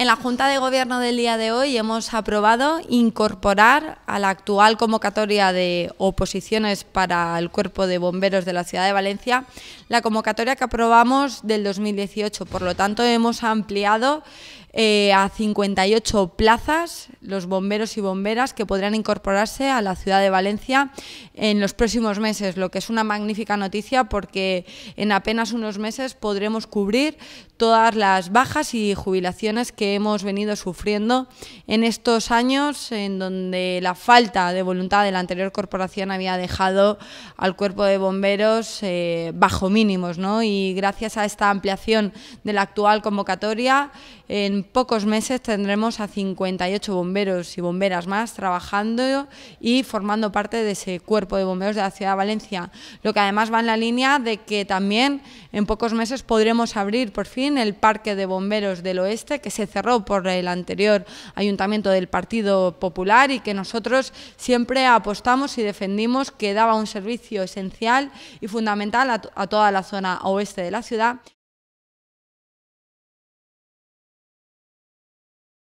En la Junta de Gobierno del día de hoy hemos aprobado incorporar a la actual convocatoria de oposiciones para el Cuerpo de Bomberos de la Ciudad de Valencia la convocatoria que aprobamos del 2018. Por lo tanto, hemos ampliado eh, a 58 plazas los bomberos y bomberas que podrían incorporarse a la ciudad de Valencia en los próximos meses, lo que es una magnífica noticia porque en apenas unos meses podremos cubrir todas las bajas y jubilaciones que hemos venido sufriendo en estos años en donde la falta de voluntad de la anterior corporación había dejado al cuerpo de bomberos eh, bajo mínimos. ¿no? Y gracias a esta ampliación de la actual convocatoria, en en pocos meses tendremos a 58 bomberos y bomberas más trabajando y formando parte de ese cuerpo de bomberos de la ciudad de Valencia. Lo que además va en la línea de que también en pocos meses podremos abrir por fin el parque de bomberos del oeste que se cerró por el anterior ayuntamiento del Partido Popular y que nosotros siempre apostamos y defendimos que daba un servicio esencial y fundamental a, a toda la zona oeste de la ciudad.